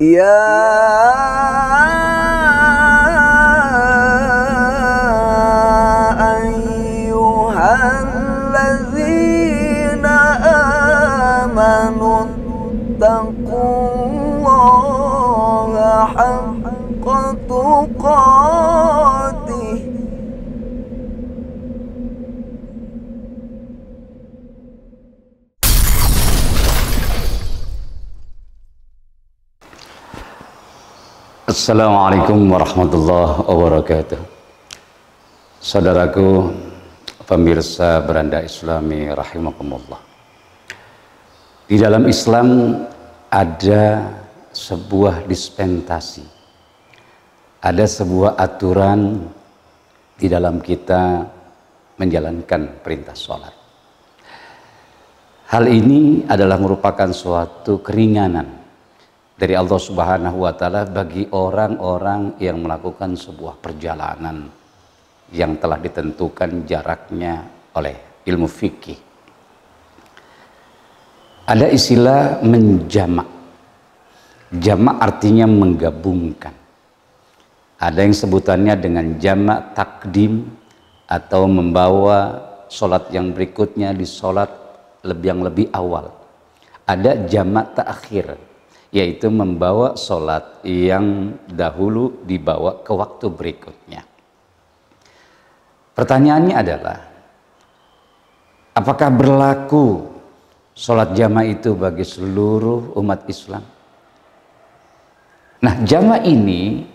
يا أيها الذين آمنوا اتقوا الله حق تقاته Assalamualaikum warahmatullahi wabarakatuh. Saudaraku, pemirsa beranda Islami rahimahumullah. Di dalam Islam ada sebuah dispensasi. Ada sebuah aturan di dalam kita menjalankan perintah sholat. Hal ini adalah merupakan suatu keringanan dari Allah Subhanahu wa taala bagi orang-orang yang melakukan sebuah perjalanan yang telah ditentukan jaraknya oleh ilmu fikih. Ada istilah menjamak. Jamak artinya menggabungkan. Ada yang sebutannya dengan jamak takdim atau membawa sholat yang berikutnya di sholat lebih yang lebih awal. Ada jamak takhir yaitu membawa solat yang dahulu dibawa ke waktu berikutnya. Pertanyaannya adalah, apakah berlaku solat jama' itu bagi seluruh umat Islam? Nah, jama' ini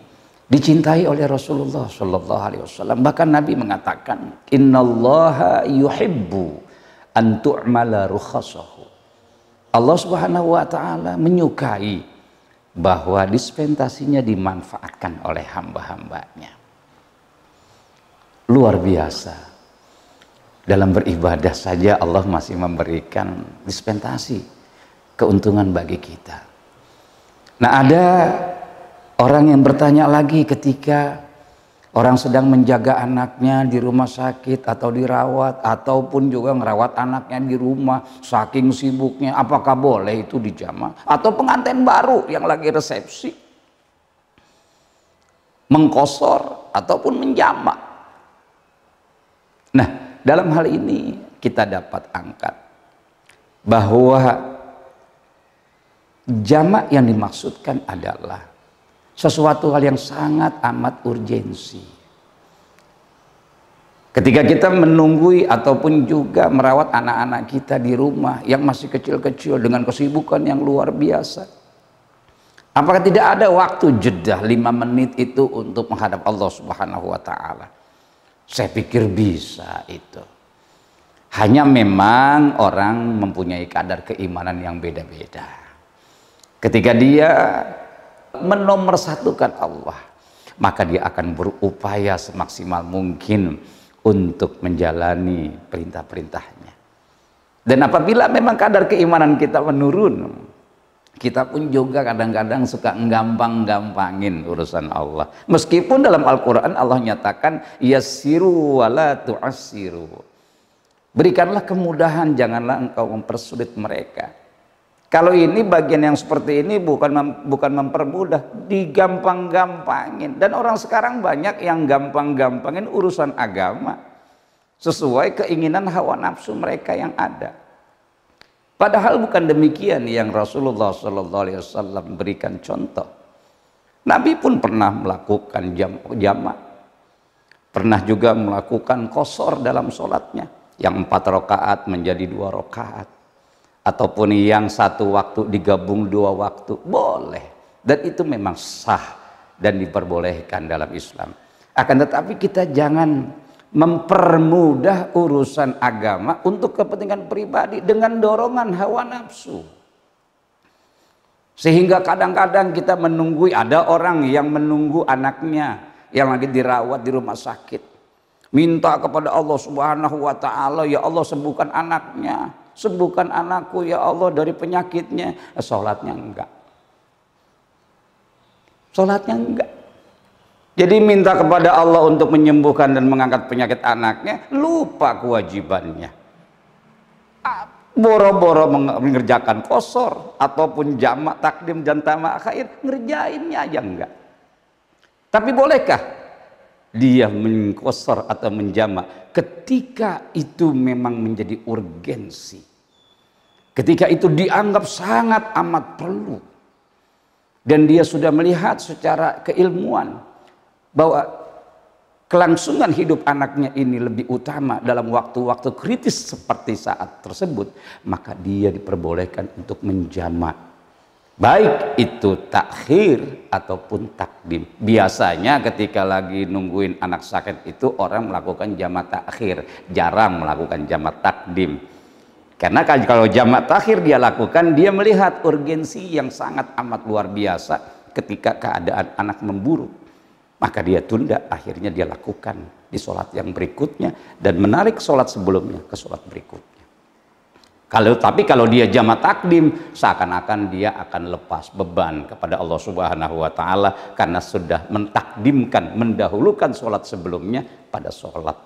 dicintai oleh Rasulullah Shallallahu Alaihi Wasallam. Bahkan Nabi mengatakan, Inna Allah yuhibbu an Rukhsah. Allah Subhanahu wa taala menyukai bahwa dispensasinya dimanfaatkan oleh hamba-hambanya. Luar biasa. Dalam beribadah saja Allah masih memberikan dispensasi keuntungan bagi kita. Nah, ada orang yang bertanya lagi ketika Orang sedang menjaga anaknya di rumah sakit atau dirawat ataupun juga ngerawat anaknya di rumah saking sibuknya. Apakah boleh itu dijama? Atau pengantin baru yang lagi resepsi mengkosor ataupun menjama. Nah, dalam hal ini kita dapat angkat bahwa jamak yang dimaksudkan adalah sesuatu hal yang sangat amat urgensi. Ketika kita menunggui ataupun juga merawat anak-anak kita di rumah yang masih kecil-kecil dengan kesibukan yang luar biasa. Apakah tidak ada waktu jeda lima menit itu untuk menghadap Allah Subhanahu wa taala? Saya pikir bisa itu. Hanya memang orang mempunyai kadar keimanan yang beda-beda. Ketika dia menomorsatukan Allah, maka dia akan berupaya semaksimal mungkin untuk menjalani perintah-perintahnya. Dan apabila memang kadar keimanan kita menurun, kita pun juga kadang-kadang suka nggampang-gampangin urusan Allah. Meskipun dalam Al-Quran Allah nyatakan, Yasiru wala tu'asiru. Berikanlah kemudahan, janganlah engkau mempersulit mereka. Kalau ini bagian yang seperti ini bukan mem, bukan mempermudah, digampang-gampangin. Dan orang sekarang banyak yang gampang-gampangin urusan agama sesuai keinginan hawa nafsu mereka yang ada. Padahal bukan demikian yang Rasulullah Shallallahu Alaihi Wasallam berikan contoh. Nabi pun pernah melakukan jam, jamak, pernah juga melakukan kosor dalam sholatnya, yang empat rakaat menjadi dua rakaat ataupun yang satu waktu digabung dua waktu boleh dan itu memang sah dan diperbolehkan dalam Islam akan tetapi kita jangan mempermudah urusan agama untuk kepentingan pribadi dengan dorongan hawa nafsu sehingga kadang-kadang kita menunggu ada orang yang menunggu anaknya yang lagi dirawat di rumah sakit minta kepada Allah Subhanahu wa taala ya Allah sembuhkan anaknya sembuhkan anakku ya Allah dari penyakitnya. Eh, sholatnya enggak. Sholatnya enggak. Jadi minta kepada Allah untuk menyembuhkan dan mengangkat penyakit anaknya, lupa kewajibannya. Boro-boro mengerjakan kosor ataupun jamak takdim dan tamak akhir, ngerjainnya aja enggak. Tapi bolehkah dia mengkosor atau menjamak ketika itu memang menjadi urgensi ketika itu dianggap sangat amat perlu dan dia sudah melihat secara keilmuan bahwa kelangsungan hidup anaknya ini lebih utama dalam waktu-waktu kritis seperti saat tersebut, maka dia diperbolehkan untuk menjamak baik itu takhir ataupun takdim. Biasanya ketika lagi nungguin anak sakit itu orang melakukan jamat takhir, jarang melakukan jamat takdim. Karena kalau jamat takhir dia lakukan, dia melihat urgensi yang sangat amat luar biasa ketika keadaan anak memburuk. Maka dia tunda, akhirnya dia lakukan di sholat yang berikutnya dan menarik sholat sebelumnya ke sholat berikutnya. Kalau tapi kalau dia jamat takdim, seakan-akan dia akan lepas beban kepada Allah Subhanahu wa taala karena sudah mentakdimkan, mendahulukan sholat sebelumnya pada sholat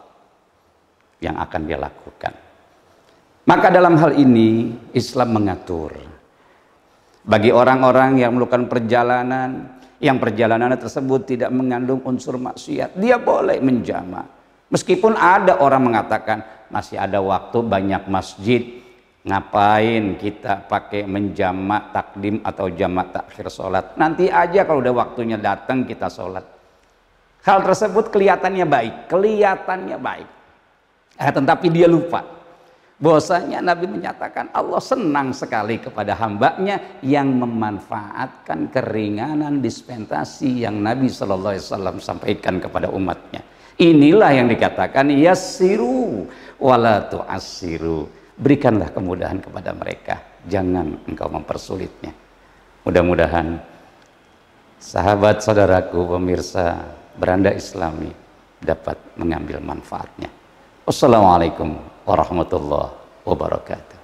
yang akan dia lakukan. Maka dalam hal ini Islam mengatur bagi orang-orang yang melakukan perjalanan yang perjalanan tersebut tidak mengandung unsur maksiat, dia boleh menjama. Meskipun ada orang mengatakan masih ada waktu banyak masjid Ngapain kita pakai menjamak takdim atau jamak takhir sholat? Nanti aja kalau udah waktunya datang kita sholat. Hal tersebut kelihatannya baik, kelihatannya baik. Eh, tetapi dia lupa. Bahwasanya Nabi menyatakan Allah senang sekali kepada hambanya yang memanfaatkan keringanan dispensasi yang Nabi Shallallahu Alaihi Wasallam sampaikan kepada umatnya. Inilah yang dikatakan yasiru walatu asiru berikanlah kemudahan kepada mereka. Jangan engkau mempersulitnya. Mudah-mudahan sahabat saudaraku pemirsa beranda islami dapat mengambil manfaatnya. Wassalamualaikum warahmatullahi wabarakatuh.